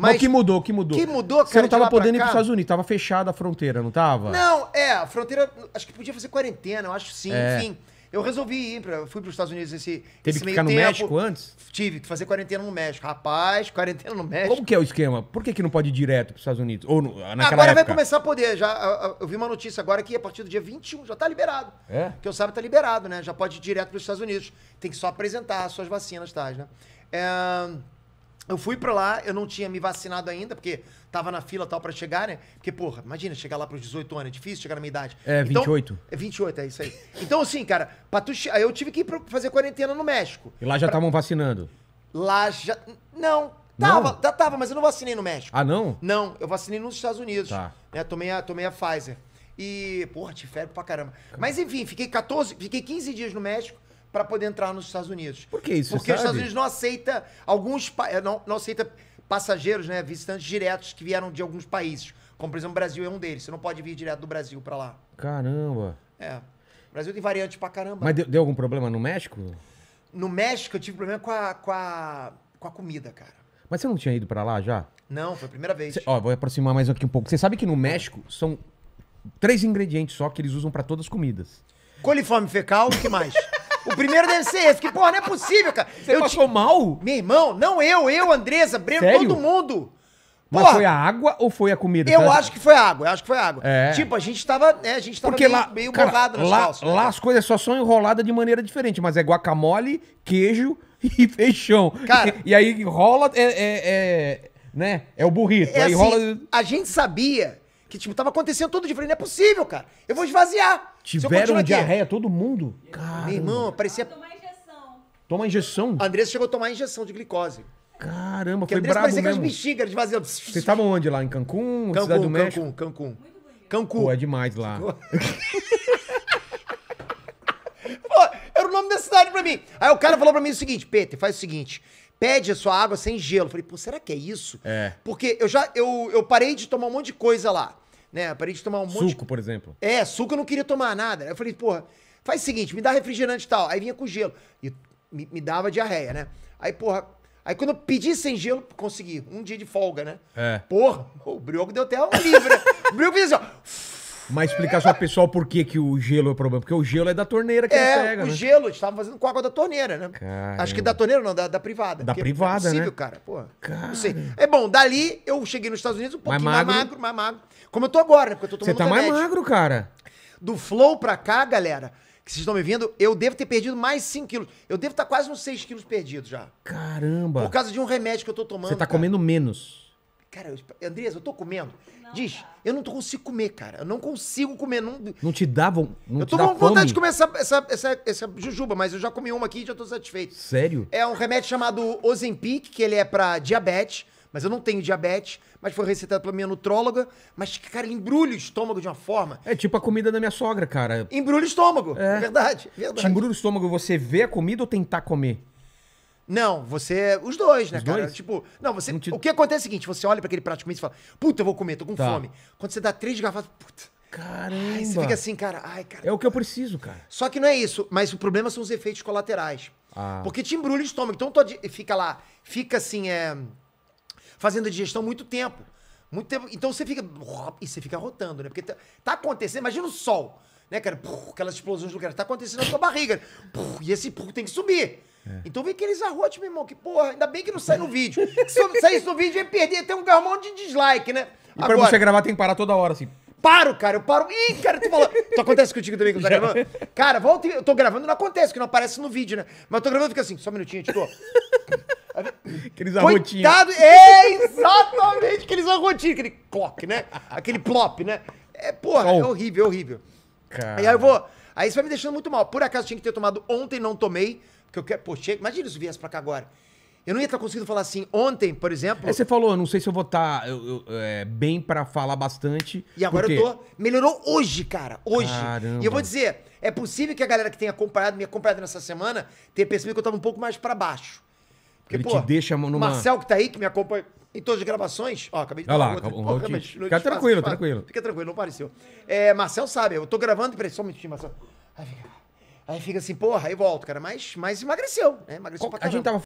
Mas, o que mudou, o que mudou? que mudou, cara? Você não tava podendo ir para os Estados Unidos, tava fechada a fronteira, não tava? Não, é, a fronteira, acho que podia fazer quarentena, eu acho sim, é. enfim. Eu resolvi ir, pra, fui para os Estados Unidos esse, Teve esse que ficar no tempo. México antes? Tive que fazer quarentena no México. Rapaz, quarentena no México. Como que é o esquema? Por que, que não pode ir direto para os Estados Unidos? Ou no, naquela Agora época? vai começar a poder. Já, eu vi uma notícia agora que a partir do dia 21 já está liberado. É? Que eu saiba está liberado, né? Já pode ir direto para os Estados Unidos. Tem que só apresentar as suas vacinas, tá? né? É... Eu fui para lá, eu não tinha me vacinado ainda, porque tava na fila tal para chegar, né? Porque, porra, imagina chegar lá pros 18 anos, é difícil chegar na minha idade. É, então, 28. É 28, é isso aí. Então, assim, cara, pra tu, eu tive que ir fazer quarentena no México. E lá já estavam pra... vacinando? Lá já. Não, Tava, não? tava, mas eu não vacinei no México. Ah, não? Não, eu vacinei nos Estados Unidos. Tá. Né, tomei, a, tomei a Pfizer. E, porra, te febre pra caramba. Mas enfim, fiquei 14, fiquei 15 dias no México para poder entrar nos Estados Unidos. Por que isso? Porque os Estados Unidos não aceita alguns eh, não, não aceita passageiros, né, visitantes diretos que vieram de alguns países, como por exemplo o Brasil é um deles. Você não pode vir direto do Brasil para lá. Caramba. É. O Brasil tem variante pra caramba. Mas deu, deu, algum problema no México? No México eu tive problema com a, com a, com a comida, cara. Mas você não tinha ido para lá já? Não, foi a primeira vez. Cê, ó, vou aproximar mais aqui um pouco. Você sabe que no México são três ingredientes só que eles usam para todas as comidas. Coliforme fecal, o que mais? O primeiro deve ser esse. Que porra, não é possível, cara. Você eu passou te... mal? Meu irmão, não eu, eu, Andresa, Breno, Sério? todo mundo. Mas foi a água ou foi a comida? Eu acho que foi a água, eu acho que foi a água. É. Tipo, a gente tava, né, a gente tava Porque meio, lá, nas lá, calças. Né? Lá as coisas só são enroladas de maneira diferente, mas é guacamole, queijo e feijão. Cara, e, e aí rola, é, é, é, né, é o burrito. É aí assim, rola... A gente sabia que, tipo, tava acontecendo tudo diferente Não é possível, cara. Eu vou esvaziar. Tiveram diarreia todo mundo? Cara. Meu irmão, parecia... Toma injeção. Toma injeção? A Andressa chegou a tomar injeção de glicose. Caramba, Porque foi brabo mesmo. Porque bexigas esvaziando. Vocês estavam onde lá? Em Cancún? Cancún, Cidade do México? Cancún, Cancún. Cancún. Pô, é demais lá. Pô, era o nome da cidade pra mim. Aí o cara falou pra mim o seguinte, Peter, faz o seguinte pede a sua água sem gelo. Falei, pô, será que é isso? É. Porque eu já eu, eu parei de tomar um monte de coisa lá né? Parei de tomar um monte. Suco, por exemplo. É, suco eu não queria tomar nada. Eu falei, porra, faz o seguinte, me dá refrigerante e tal. Aí vinha com gelo. E me, me dava diarreia, né? Aí, porra, Aí quando eu pedi sem gelo, consegui. Um dia de folga, né? É. Porra, o brioco deu até um livro, né? O brioco fez assim, ó. Mas explicar só pro pessoal por que, que o gelo é o problema. Porque o gelo é da torneira que é, pega, o né? gelo, gente estavam fazendo com água da torneira, né? Caramba. Acho que da torneira não, da, da privada. Da é privada, é possível, né? cara, pô. Cara. Não sei. É bom, dali eu cheguei nos Estados Unidos um pouquinho mais magro, mais magro, mais magro. Como eu tô agora, né? Porque eu tô tomando Você tá remédio. mais magro, cara. Do flow pra cá, galera, que vocês estão me vendo, eu devo ter perdido mais 5 quilos. Eu devo estar tá quase uns 6 quilos perdido já. Caramba. Por causa de um remédio que eu tô tomando. Você tá cara. comendo menos. Cara, eu, Andresa, eu tô comendo. Não Diz, tá. eu não consigo comer, cara. Eu não consigo comer. Não, não te dá Eu tô com vontade fome. de comer essa, essa, essa, essa, jujuba, mas eu já comi uma aqui e já tô satisfeito. Sério? É um remédio chamado Ozempic, que ele é pra diabetes, mas eu não tenho diabetes, mas foi receitado pela minha nutróloga. Mas, cara, ele embrulha o estômago de uma forma. É tipo a comida da minha sogra, cara. Embrulha o estômago. É, é verdade, é verdade. Te embrulha o estômago, você vê a comida ou tentar comer? Não, você. É os dois, né, os cara? Dois? Tipo, não, você. Não te... O que acontece é o seguinte: você olha para aquele prato de comida e fala, puta, eu vou comer, tô com tá. fome. Quando você dá três garrafas, puta. Caramba. Ai, você fica assim, cara. Ai, cara. É o que eu preciso, cara. Só que não é isso, mas o problema são os efeitos colaterais. Ah. Porque te embrulha o estômago. Então tu fica lá, fica assim, é. Fazendo a digestão muito tempo. Muito tempo. Então você fica. E você fica rotando, né? Porque tá, tá acontecendo, imagina o sol, né, cara? Aquelas explosões do cara. Tá acontecendo na sua barriga. E esse tem que subir. É. Então vem aqueles arrotes, meu irmão, que porra, ainda bem que não sai no vídeo. Se eu saísse no vídeo, ia perder até um garmão de dislike, né? E Agora, pra você gravar tem que parar toda hora, assim. Paro, cara, eu paro. Ih, cara, tu falando. Tu acontece contigo também que eu tá gravando? Cara, volta e... Eu tô gravando, não acontece, que não aparece no vídeo, né? Mas eu tô gravando, fica assim, só um minutinho, tipo... Aqueles arrotinhos. é, exatamente, aqueles arrotinhos, aquele clock, né? Aquele plop, né? É, porra, oh. é horrível, é horrível. Cara. E aí eu vou... Aí isso vai me deixando muito mal. Por acaso tinha que ter tomado ontem, não tomei. Porque eu quero, pô, chega. Imagina se eu viesse pra cá agora. Eu não ia estar conseguindo falar assim. Ontem, por exemplo. Aí é, você falou, não sei se eu vou estar tá, eu, eu, é, bem para falar bastante. E agora eu tô. Melhorou hoje, cara. Hoje. Caramba. E eu vou dizer: é possível que a galera que tenha acompanhado, me acompanhado nessa semana, tenha percebido que eu tava um pouco mais para baixo. Porque, Ele pô, te deixa numa... Marcel, que tá aí, que me acompanha em todas as gravações. Ó, acabei de Olha lá, outra. Um oh, acabei, Fica espaço, tranquilo, espaço. tranquilo. Fica tranquilo, não apareceu. É, Marcel sabe, eu tô gravando. Peraí, só um minutinho, Marcel. Ai, fica. Aí fica assim, porra, aí volto, cara. Mas, mas emagreceu, né? Emagreceu Qual, pra caramba. A gente tava